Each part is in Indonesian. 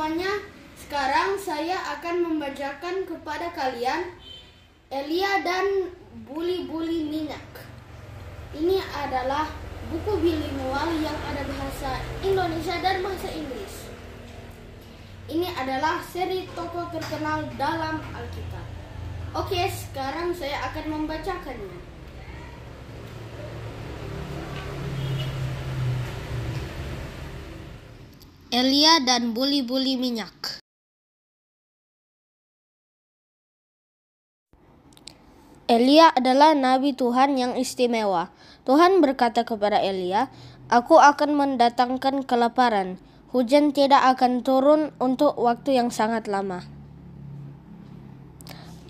semuanya, sekarang saya akan membacakan kepada kalian Elia dan Buli-Buli Minyak. Ini adalah buku bilingual yang ada bahasa Indonesia dan bahasa Inggris. Ini adalah seri tokoh terkenal dalam Alkitab. Oke, sekarang saya akan membacakannya. Elia dan buli-buli minyak. Elia adalah nabi Tuhan yang istimewa. Tuhan berkata kepada Elia, "Aku akan mendatangkan kelaparan. Hujan tidak akan turun untuk waktu yang sangat lama."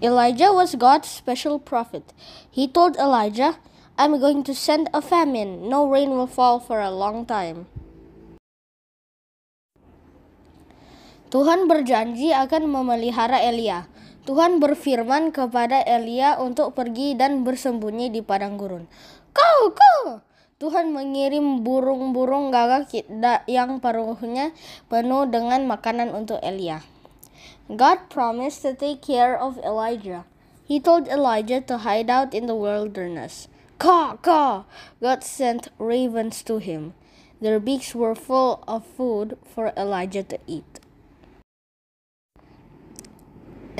Elijah was God's special prophet. He told Elijah, "I'm going to send a famine. No rain will fall for a long time." Tuhan berjanji akan memelihara Elia. Tuhan berfirman kepada Elia untuk pergi dan bersembunyi di padang gurun. Kau, kau! Tuhan mengirim burung-burung gagak yang paruhnya penuh dengan makanan untuk Elia. God promised to take care of Elijah. He told Elijah to hide out in the wilderness. Kau, kau. God sent ravens to him. Their beaks were full of food for Elijah to eat.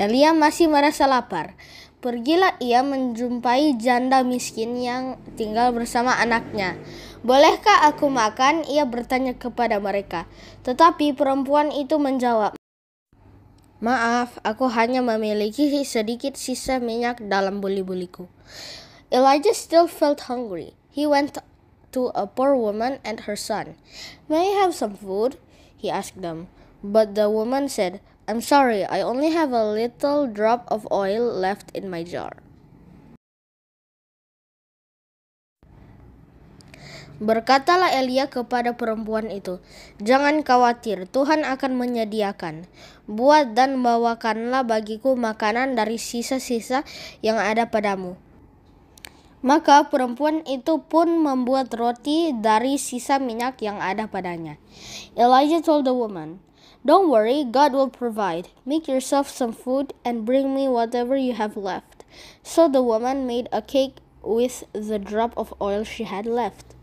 Elia masih merasa lapar. Pergilah ia menjumpai janda miskin yang tinggal bersama anaknya. Bolehkah aku makan? Ia bertanya kepada mereka. Tetapi perempuan itu menjawab, Maaf, aku hanya memiliki sedikit sisa minyak dalam buli-buliku. Elijah still felt hungry. He went to a poor woman and her son. May I have some food? He asked them. But the woman said, I'm sorry, I only have a little drop of oil left in my jar. Berkatalah Elia kepada perempuan itu, "Jangan khawatir, Tuhan akan menyediakan. Buat dan bawakanlah bagiku makanan dari sisa-sisa yang ada padamu." Maka perempuan itu pun membuat roti dari sisa minyak yang ada padanya. Elijah told the woman, Don't worry, God will provide. Make yourself some food and bring me whatever you have left. So the woman made a cake with the drop of oil she had left.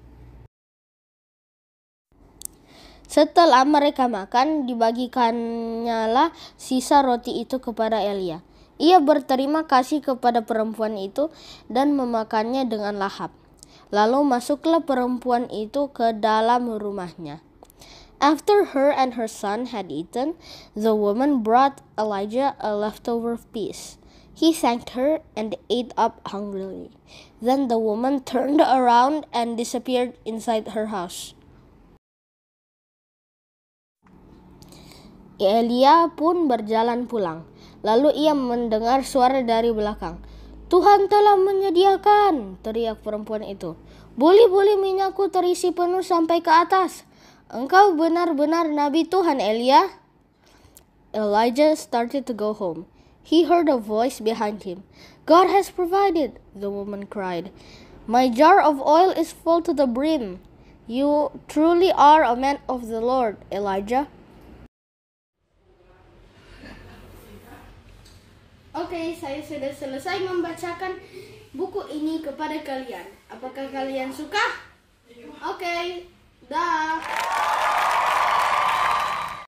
Setelah mereka makan, dibagikannyalah lah sisa roti itu kepada Elia. Ia berterima kasih kepada perempuan itu dan memakannya dengan lahap. Lalu masuklah perempuan itu ke dalam rumahnya. After her and her son had eaten, the woman brought Elijah a leftover piece. He thanked her and ate up hungrily. Then the woman turned around and disappeared inside her house. Elia pun berjalan pulang. Lalu ia mendengar suara dari belakang. Tuhan telah menyediakan, teriak perempuan itu. Boleh boleh minyakku terisi penuh sampai ke atas. Engkau benar-benar nabi Tuhan Elia? Elijah started to go home. He heard a voice behind him. God has provided, the woman cried. My jar of oil is full to the brim. You truly are a man of the Lord, Elijah. Oke, okay, saya sudah selesai membacakan buku ini kepada kalian. Apakah kalian suka? Oke, okay. Dah.